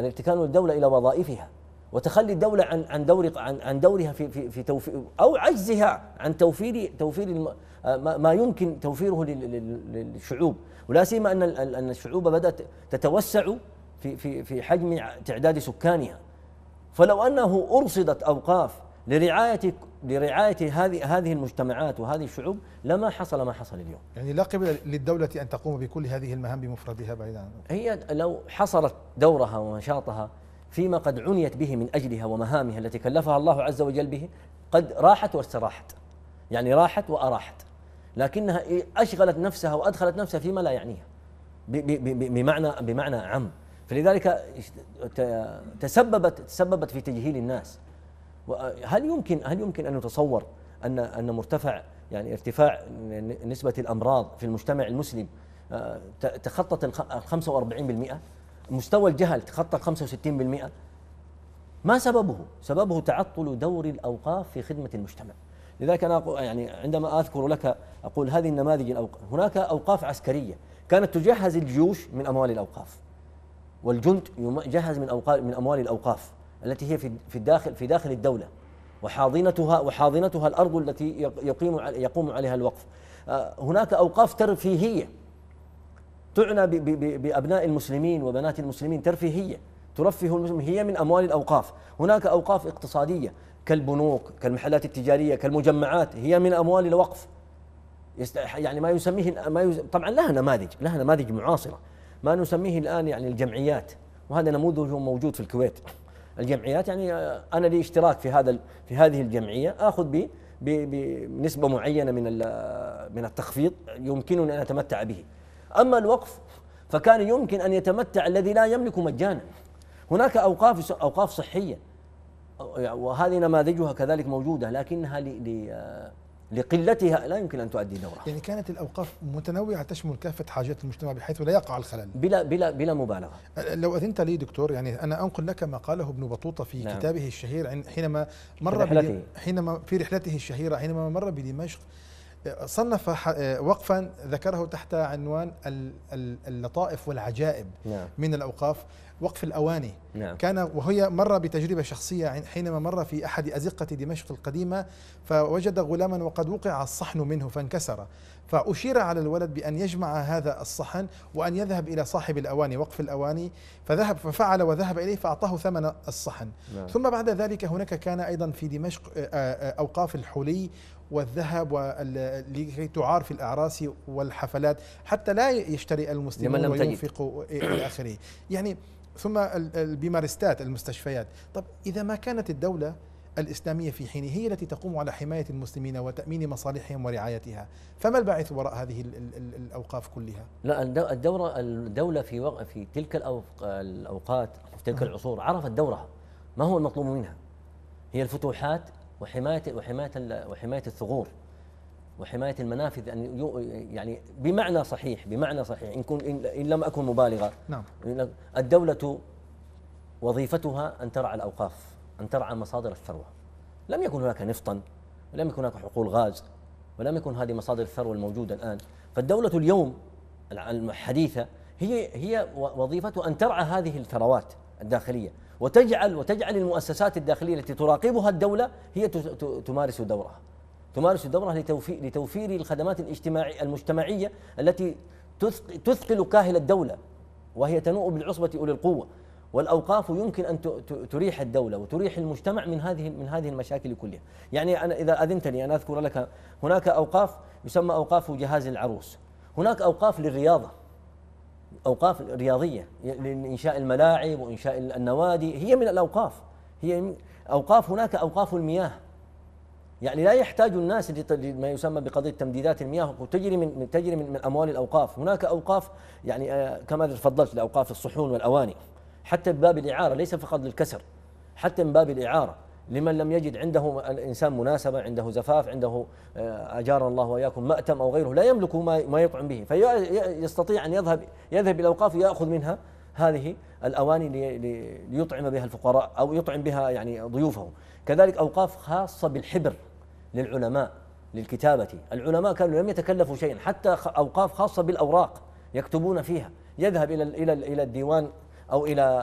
الارتكان الدولة إلى وظائفها وتخلي الدولة عن عن دور عن عن دورها في في في توفير أو عجزها عن توفير توفير آه، ما يمكن توفيره للشعوب ولا سيما أن أن الشعوب بدأت تتوسع في في في حجم تعداد سكانها فلو انه ارصدت اوقاف لرعايه لرعايه هذه هذه المجتمعات وهذه الشعوب لما حصل ما حصل اليوم. يعني لا قبل للدوله ان تقوم بكل هذه المهام بمفردها بعيدا عن هي لو حصرت دورها ونشاطها فيما قد عنيت به من اجلها ومهامها التي كلفها الله عز وجل به قد راحت واستراحت. يعني راحت واراحت. لكنها إيه، اشغلت نفسها وادخلت نفسها فيما لا يعنيها. بمعنى بمعنى عام. فلذلك تسببت تسببت في تجهيل الناس هل يمكن هل يمكن ان نتصور ان ان مرتفع يعني ارتفاع نسبه الامراض في المجتمع المسلم آه، تخطت ال 45% مستوى الجهل تخطى ال 65% ما سببه؟ سببه تعطل دور الاوقاف في خدمه المجتمع لذلك انا يعني عندما اذكر لك اقول هذه النماذج الأوقاف هناك اوقاف عسكريه كانت تجهز الجيوش من اموال الاوقاف والجند يجهز من أوقاف من أموال الأوقاف التي هي في الداخل في داخل الدولة وحاضنتها وحاضنتها الأرض التي يقيم يقوم عليها الوقف آه، هناك أوقاف ترفيهية تعنى بأبناء المسلمين وبنات المسلمين ترفيهية ترفه المسلمين هي من أموال الأوقاف هناك أوقاف اقتصادية كالبنوك كالمحلات التجارية كالمجمعات هي من أموال الوقف يعني ما يسميه ما يز... طبعا لها نماذج لها نماذج معاصره ما نسميه الآن يعني الجمعيات وهذا نموذج موجود في الكويت الجمعيات يعني آه، أنا لي اشتراك في هذا في هذه الجمعية آخذ ب بنسبة معينة من من التخفيض يمكنني أن أتمتع به أما الوقف فكان يمكن أن يتمتع الذي لا يملك مجانا هناك أوقاف أوقاف صحية وهذه نماذجها كذلك موجودة لكنها آه، لقلتها لا يمكن أن تؤدي دورها يعني كانت الأوقاف متنوعة تشمل كافة حاجات المجتمع بحيث لا يقع الخلل بلا, بلا, بلا مبالغة لو أذنت لي دكتور يعني أنا أنقل لك ما قاله ابن بطوطة في نعم. كتابه الشهير حينما مر في رحلته. حينما في رحلته الشهيرة حينما مر بدمشق صنف آه، وقفا ذكره تحت عنوان اللطائف والعجائب نعم. من الأوقاف وقف الأواني نعم. كان وهي مر بتجربة شخصية حينما مر في أحد أزقة دمشق القديمة فوجد غلاما وقد وقع الصحن منه فانكسر فأشير على الولد بأن يجمع هذا الصحن وأن يذهب إلى صاحب الأواني وقف الأواني فذهب ففعل وذهب إليه فأعطاه ثمن الصحن نعم. ثم بعد ذلك هناك كان أيضا في دمشق آه، آه، أوقاف الحلي والذهب لكي تعار في الأعراس والحفلات حتى لا يشتري المسلمون وينفق إلى آخره يعني ثم البيمارستات المستشفيات طب إذا ما كانت الدولة الإسلامية في حينه هي التي تقوم على حماية المسلمين وتأمين مصالحهم ورعايتها فما الباعث وراء هذه الأوقاف كلها؟ لا الدورة الدولة في في تلك الأوقات في تلك العصور عرفت دورها ما هو المطلوب منها هي الفتوحات وحماية وحماية وحماية الثغور وحماية المنافذ أن يعني بمعنى صحيح بمعنى صحيح إن, كن إن لم أكن مبالغة نعم الدولة وظيفتها أن ترعى الأوقاف أن ترعى مصادر الثروة لم يكن هناك نفطا ولم يكن هناك حقول غاز ولم يكن هذه مصادر الثروة الموجودة الآن فالدولة اليوم الحديثة هي هي وظيفتها أن ترعى هذه الثروات الداخلية وتجعل وتجعل المؤسسات الداخليه التي تراقبها الدوله هي تمارس دورها تمارس دورها لتوفير لتوفير الخدمات الاجتماعيه المجتمعيه التي تثقل كاهل الدوله وهي تنوء بالعصبه اولي القوه والاوقاف يمكن ان تريح الدوله وتريح المجتمع من هذه من هذه المشاكل كلها، يعني انا اذا اذنت لي ان اذكر لك هناك اوقاف يسمى اوقاف جهاز العروس، هناك اوقاف للرياضه اوقاف رياضيه لانشاء الملاعب وانشاء النوادي هي من الاوقاف هي اوقاف هناك اوقاف المياه يعني لا يحتاج الناس لما يسمى بقضيه تمديدات المياه وتجري من تجري من, من اموال الاوقاف، هناك اوقاف يعني آه، كما تفضلت لاوقاف الصحون والاواني حتى بباب الاعاره ليس فقط للكسر حتى من باب الاعاره لمن لم يجد عنده الإنسان مناسبة عنده زفاف عنده آه، أجار الله وإياكم مأتم أو غيره لا يملك ما, ما يطعم به فيستطيع أن يذهب يذهب إلى أوقاف ويأخذ منها هذه الأواني ليطعم بها الفقراء أو يطعم بها يعني ضيوفه كذلك أوقاف خاصة بالحبر للعلماء للكتابة العلماء كانوا لم يتكلفوا شيئا حتى أوقاف خاصة بالأوراق يكتبون فيها يذهب إلى إلى إلى الديوان أو إلى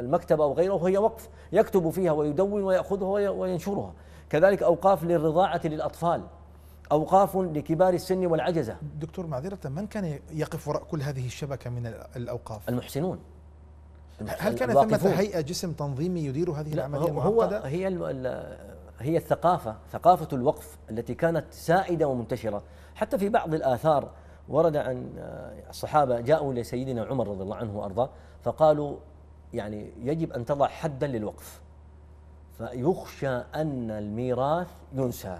المكتبة أو غيره وهي وقف يكتب فيها ويدون ويأخذها وينشرها كذلك أوقاف للرضاعة للأطفال أوقاف لكبار السن والعجزة دكتور معذرة من كان يقف وراء كل هذه الشبكة من الأوقاف؟ المحسنون هل كان ثمة هيئة جسم تنظيمي يدير هذه العملية المعقدة؟ هو هي هي الثقافة ثقافة الوقف التي كانت سائدة ومنتشرة حتى في بعض الآثار ورد عن آه، الصحابة جاءوا لسيدنا عمر رضي الله عنه وأرضاه فقالوا يعني يجب أن تضع حدا للوقف فيخشى أن الميراث ينسى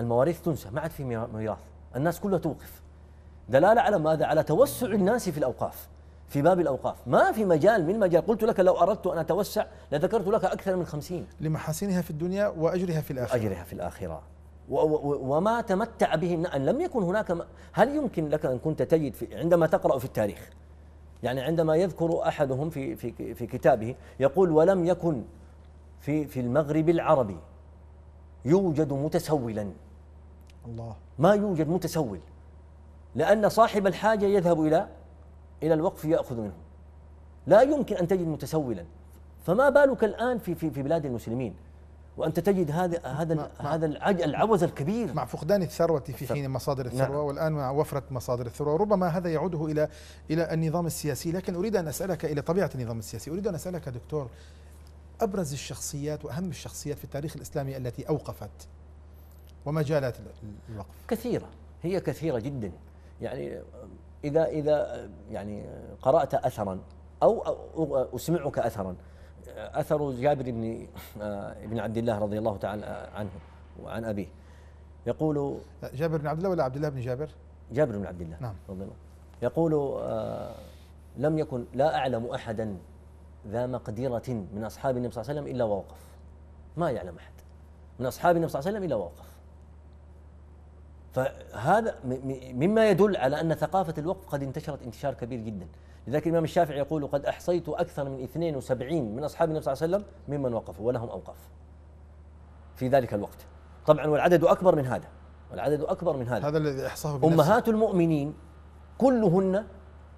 المواريث تنسى ما عاد في ميراث الناس كلها توقف دلالة على ماذا على توسع الناس في الأوقاف في باب الأوقاف ما في مجال من مجال قلت لك لو أردت أن أتوسع لذكرت لك أكثر من خمسين لمحاسنها في الدنيا وأجرها في الآخرة أجرها في الآخرة وما تمتع به أن لم يكن هناك هل يمكن لك أن كنت تجد في عندما تقرأ في التاريخ يعني عندما يذكر أحدهم في, في, في كتابه يقول ولم يكن في, في المغرب العربي يوجد متسولا الله ما يوجد متسول لأن صاحب الحاجة يذهب إلى إلى الوقف يأخذ منه لا يمكن أن تجد متسولا فما بالك الآن في, في, في بلاد المسلمين وانت تجد هذا هذا هذا العوز الكبير مع فقدان الثروه في حين مصادر نعم. الثروه نعم والان مع وفره مصادر الثروه ربما هذا يعوده الى الى النظام السياسي لكن اريد ان اسالك الى طبيعه النظام السياسي اريد ان اسالك دكتور ابرز الشخصيات واهم الشخصيات في التاريخ الاسلامي التي اوقفت ومجالات الوقف كثيره هي كثيره جدا يعني اذا اذا يعني قرات اثرا او اسمعك اثرا اثر جابر بن ابن آه، عبد الله رضي الله تعالى عنه وعن ابيه يقول جابر بن عبد الله ولا عبد الله بن جابر؟ جابر بن عبد الله نعم رضي الله يقول آه، لم يكن لا اعلم احدا ذا مقدرة من اصحاب النبي صلى الله عليه وسلم الا ووقف ما يعلم احد من اصحاب النبي صلى الله عليه وسلم الا ووقف فهذا مما يدل على ان ثقافه الوقف قد انتشرت انتشار كبير جدا لذلك الإمام الشافعي يقول قد أحصيت أكثر من 72 من أصحاب النبي صلى الله عليه وسلم ممن وقفوا ولهم أوقاف في ذلك الوقت طبعا والعدد أكبر من هذا والعدد أكبر من هذا هذا الذي أحصاه بنفسه أمهات المؤمنين كلهن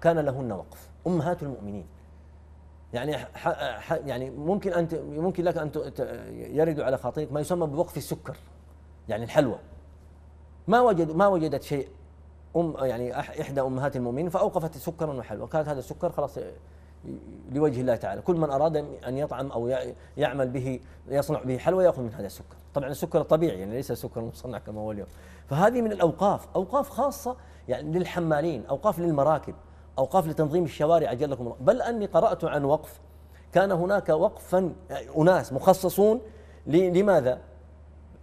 كان لهن وقف أمهات المؤمنين يعني ح... ح... يعني ممكن أن ممكن لك أن ت... يرد على خاطرك ما يسمى بوقف السكر يعني الحلوى ما وجد ما وجدت شيء ام يعني احدى امهات المؤمنين فاوقفت سكرا وحلوى وكانت هذا السكر خلاص لوجه الله تعالى كل من أراد أن يطعم أو يعمل به يصنع به حلوى يأخذ من هذا السكر طبعا السكر الطبيعي يعني ليس سكر مصنع كما هو اليوم فهذه من الأوقاف أوقاف خاصة يعني للحمالين أوقاف للمراكب أوقاف لتنظيم الشوارع أجلكم الله بل أني قرأت عن وقف كان هناك وقفا يعني أناس مخصصون لماذا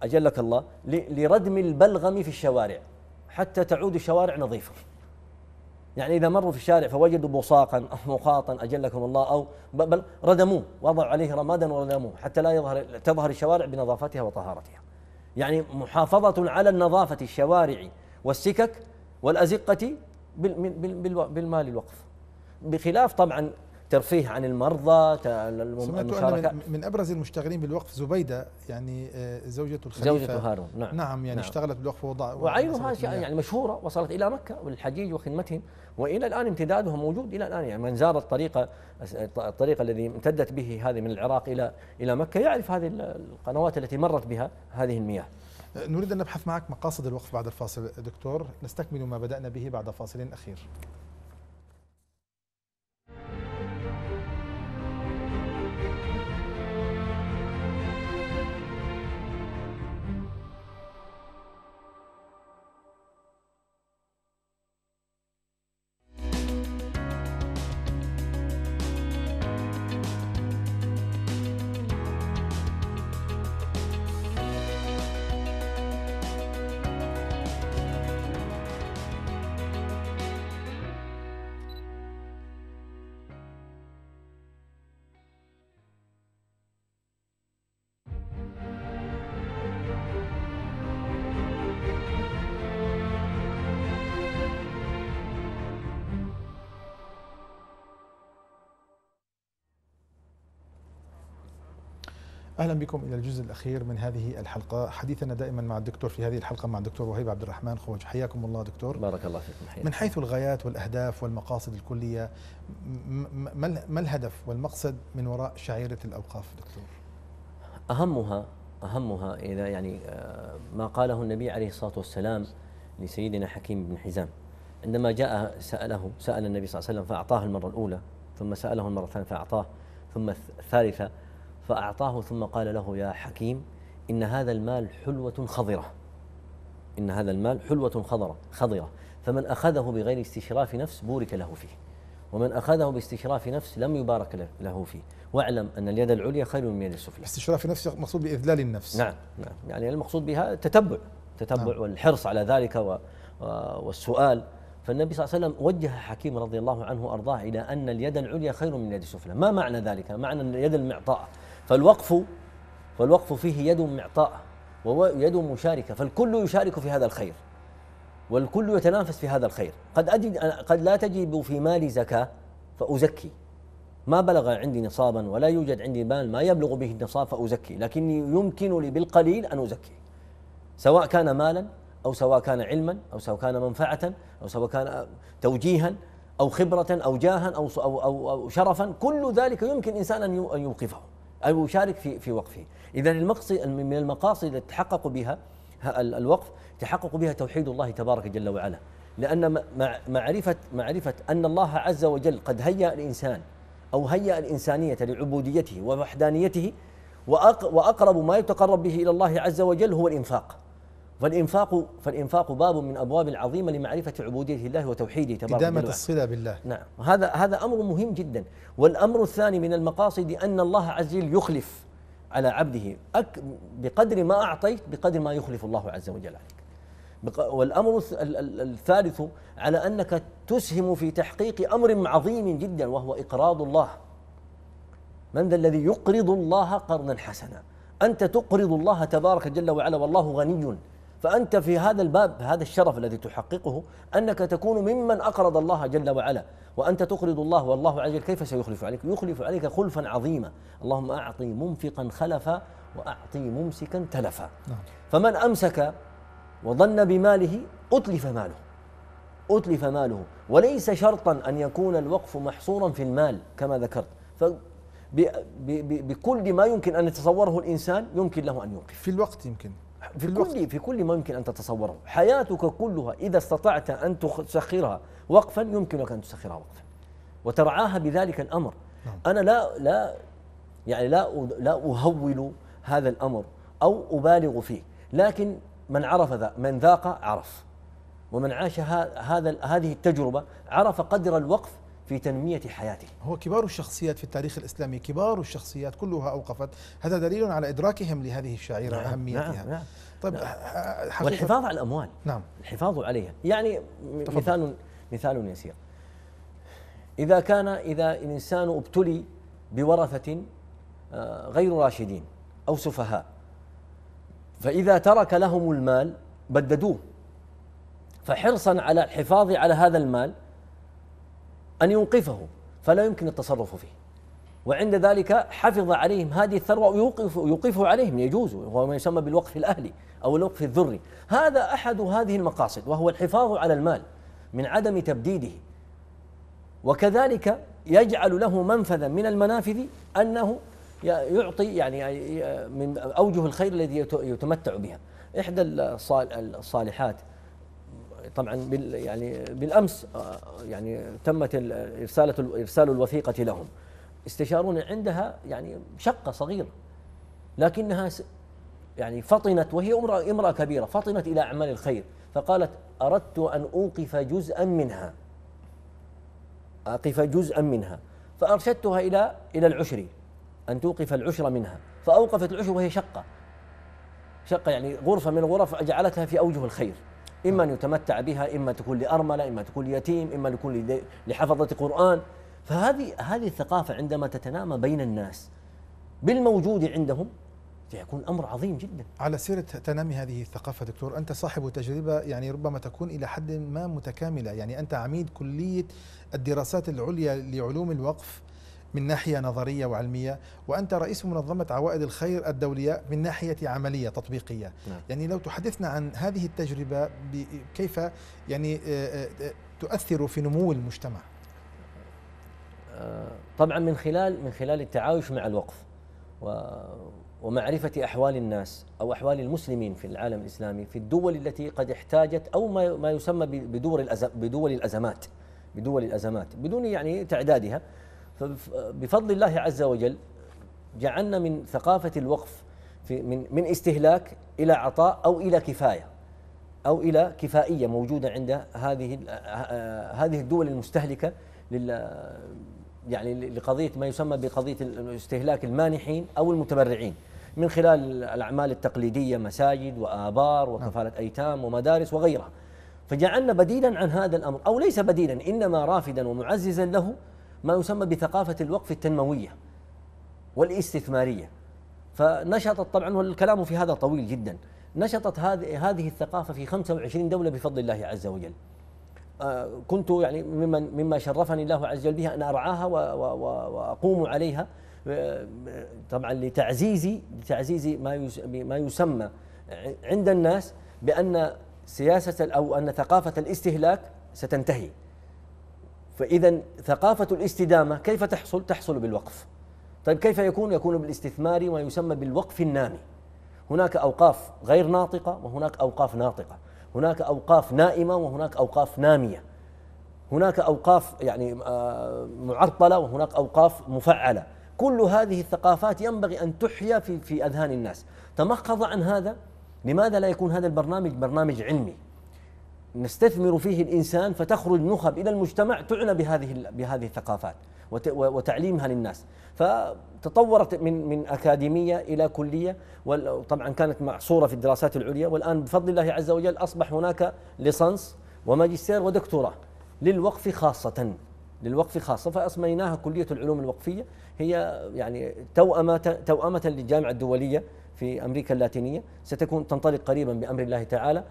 أجلك الله لردم البلغم في الشوارع حتى تعود الشوارع نظيفه يعني إذا مروا في الشارع فوجدوا بصاقا أو مخاطا أجلكم الله أو بل ردموه وضعوا عليه رمادا وردموه حتى لا يظهر تظهر الشوارع بنظافتها وطهارتها يعني محافظة على النظافة الشوارع والسكك والأزقة بالمال الوقف بخلاف طبعا ترفيه عن المرضى المشاركة من, من أبرز المشتغلين بالوقف زبيدة يعني آه، زوجة الخليفة زوجة هارون نعم نعم يعني نعم اشتغلت بالوقف ووضع وعينها يعني مشهورة وصلت إلى مكة والحجيج وخدمتهم وإلى الآن امتدادها موجود إلى الآن يعني من زار الطريقة الطريقة الذي امتدت به هذه من العراق إلى إلى مكة يعرف هذه القنوات التي مرت بها هذه المياه نريد أن نبحث معك مقاصد الوقف بعد الفاصل دكتور نستكمل ما بدأنا به بعد فاصل أخير اهلا بكم الى الجزء الاخير من هذه الحلقه، حديثنا دائما مع الدكتور في هذه الحلقه مع الدكتور وهيب عبد الرحمن خوج، حياكم الله دكتور. بارك الله فيكم حياتي. من حيث الغايات والاهداف والمقاصد الكليه ما الهدف والمقصد من وراء شعيره الاوقاف دكتور؟ اهمها اهمها اذا يعني آه، ما قاله النبي عليه الصلاه والسلام لسيدنا حكيم بن حزام عندما جاء ساله سال النبي صلى الله عليه وسلم فاعطاه المره الاولى ثم ساله المره الثانيه فاعطاه ثم الثالثه فأعطاه ثم قال له يا حكيم إن هذا المال حلوة خضرة إن هذا المال حلوة خضرة خضرة فمن أخذه بغير استشراف نفس بورك له فيه ومن أخذه باستشراف نفس لم يبارك له فيه واعلم أن اليد العليا خير من اليد السفلى استشراف نفس مقصود بإذلال النفس نعم نعم يعني المقصود بها تتبع تتبع نعم. والحرص على ذلك و والسؤال فالنبي صلى الله عليه وسلم وجه حكيم رضي الله عنه وارضاه الى ان اليد العليا خير من اليد السفلى، ما معنى ذلك؟ معنى اليد المعطاء فالوقف فالوقف فيه يد معطاء ويد مشاركة فالكل يشارك في هذا الخير والكل يتنافس في هذا الخير قد أجد قد لا تجد في مالي زكاة فأزكي ما بلغ عندي نصابا ولا يوجد عندي مال ما يبلغ به النصاب فأزكي لكني يمكن لي بالقليل أن أزكي سواء كان مالا أو سواء كان علما أو سواء كان منفعة أو سواء كان توجيها أو خبرة أو جاها أو أو أو شرفا كل ذلك يمكن إنسان أن يوقفه أو يشارك في في وقفه إذا المقصد من المقاصد التي تحقق بها الوقف تحقق بها توحيد الله تبارك جل وعلا لأن معرفة معرفة أن الله عز وجل قد هيأ الإنسان أو هيأ الإنسانية لعبوديته ووحدانيته وأقرب ما يتقرب به إلى الله عز وجل هو الإنفاق فالإنفاق فالإنفاق باب من أبواب العظيمة لمعرفة عبودية الله وتوحيده تبارك إدامة الصلة بالله نعم هذا هذا أمر مهم جدا والأمر الثاني من المقاصد أن الله عز وجل يخلف على عبده أك بقدر ما أعطيت بقدر ما يخلف الله عز وجل عليك والأمر الثالث على أنك تسهم في تحقيق أمر عظيم جدا وهو إقراض الله من ذا الذي يقرض الله قرضا حسنا أنت تقرض الله تبارك جل وعلا والله غني فأنت في هذا الباب هذا الشرف الذي تحققه أنك تكون ممن أقرض الله جل وعلا وأنت تقرض الله والله عز وجل كيف سيخلف عليك يخلف عليك خلفا عظيما اللهم أعطي منفقا خلفا وأعطي ممسكا تلفا نعم. فمن أمسك وظن بماله أتلف ماله أتلف ماله وليس شرطا أن يكون الوقف محصورا في المال كما ذكرت ف بكل ما يمكن أن يتصوره الإنسان يمكن له أن يوقف في الوقت يمكن في كل في كل ما يمكن ان تتصوره، حياتك كلها اذا استطعت ان تسخرها وقفا يمكنك ان تسخرها وقفا. وترعاها بذلك الامر. نعم. انا لا لا يعني لا لا اهول هذا الامر او ابالغ فيه، لكن من عرف ذا من ذاق عرف. ومن عاش هذا هذه التجربه عرف قدر الوقف في تنمية حياته هو كبار الشخصيات في التاريخ الإسلامي كبار الشخصيات كلها أوقفت هذا دليل على إدراكهم لهذه الشعيرة نعم أهميتها نعم نعم طيب نعم والحفاظ على الأموال نعم الحفاظ عليها يعني تفضل. مثال مثال يسير إذا كان إذا الإنسان ابتلي بورثة آه، غير راشدين أو سفهاء فإذا ترك لهم المال بددوه فحرصا على الحفاظ على هذا المال أن ينقفه فلا يمكن التصرف فيه وعند ذلك حفظ عليهم هذه الثروة ويوقف يوقفه عليهم يجوز وهو ما يسمى بالوقف الأهلي أو الوقف الذري هذا أحد هذه المقاصد وهو الحفاظ على المال من عدم تبديده وكذلك يجعل له منفذا من المنافذ أنه يعطي يعني من أوجه الخير الذي يتمتع بها إحدى الصالحات طبعا بال يعني بالامس آه، يعني تمت ارسال ارسال الوثيقه لهم استشارون عندها يعني شقه صغيره لكنها يعني فطنت وهي امراه امراه كبيره فطنت الى اعمال الخير فقالت اردت ان اوقف جزءا منها اقف جزءا منها فارشدتها الى الى العشر ان توقف العشر منها فاوقفت العشر وهي شقه شقه يعني غرفه من الغرف جعلتها في اوجه الخير إما أن يتمتع بها إما تكون لأرملة إما تكون ليتيم إما تكون لحفظة قرآن فهذه هذه الثقافة عندما تتنامى بين الناس بالموجود عندهم سيكون امر عظيم جدا. على سيره تنامي هذه الثقافه دكتور، انت صاحب تجربه يعني ربما تكون الى حد ما متكامله، يعني انت عميد كليه الدراسات العليا لعلوم الوقف من ناحية نظرية وعلمية وأنت رئيس منظمة عوائد الخير الدولية من ناحية عملية تطبيقية نعم. يعني لو تحدثنا عن هذه التجربة كيف يعني آه، آه، تؤثر في نمو المجتمع آه، طبعا من خلال من خلال التعايش مع الوقف ومعرفة أحوال الناس أو أحوال المسلمين في العالم الإسلامي في الدول التي قد احتاجت أو ما يسمى بدول بدول الأزمات بدول الأزمات بدون يعني تعدادها بفضل الله عز وجل جعلنا من ثقافة الوقف في من من استهلاك إلى عطاء أو إلى كفاية أو إلى كفائية موجودة عند هذه آه، هذه الدول المستهلكة لل يعني لقضية ما يسمى بقضية استهلاك المانحين أو المتبرعين من خلال الأعمال التقليدية مساجد وآبار وكفالة نعم. أيتام ومدارس وغيرها فجعلنا بديلا عن هذا الأمر أو ليس بديلا إنما رافدا ومعززا له ما يسمى بثقافة الوقف التنموية والاستثمارية فنشطت طبعا والكلام في هذا طويل جدا نشطت هذه الثقافة في 25 دولة بفضل الله عز وجل آه، كنت يعني ممن مما شرفني الله عز وجل بها ان ارعاها واقوم عليها آه، طبعا لتعزيز لتعزيز ما ما يسمى عند الناس بان سياسه او ان ثقافه الاستهلاك ستنتهي فإذا ثقافة الاستدامة كيف تحصل؟ تحصل بالوقف طيب كيف يكون؟ يكون بالاستثمار ما يسمى بالوقف النامي هناك أوقاف غير ناطقة وهناك أوقاف ناطقة هناك أوقاف نائمة وهناك أوقاف نامية هناك أوقاف يعني آه، معطلة وهناك أوقاف مفعلة كل هذه الثقافات ينبغي أن تحيا في, في أذهان الناس تمخض عن هذا لماذا لا يكون هذا البرنامج برنامج علمي نستثمر فيه الانسان فتخرج نخب الى المجتمع تعنى بهذه بهذه الثقافات وتعليمها للناس فتطورت من من اكاديميه الى كليه وطبعا كانت معصوره في الدراسات العليا والان بفضل الله عز وجل اصبح هناك ليسانس وماجستير ودكتوراه للوقف خاصه للوقف خاصة فأسميناها كلية العلوم الوقفية هي يعني توأمة توأمة للجامعة الدولية في أمريكا اللاتينية ستكون تنطلق قريبا بأمر الله تعالى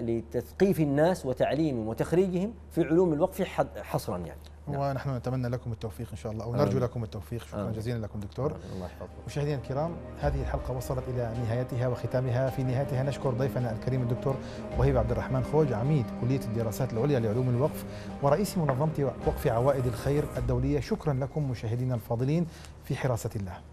لتثقيف الناس وتعليمهم وتخريجهم في علوم الوقف حصرا يعني نعم. ونحن نتمنى لكم التوفيق ان شاء الله او نرجو لكم التوفيق شكرا جزيلا لكم دكتور الله يحفظك مشاهدينا الكرام هذه الحلقه وصلت الى نهايتها وختامها في نهايتها نشكر ضيفنا الكريم الدكتور وهيب عبد الرحمن خوج عميد كليه الدراسات العليا لعلوم الوقف ورئيس منظمه وقف عوائد الخير الدوليه شكرا لكم مشاهدينا الفاضلين في حراسه الله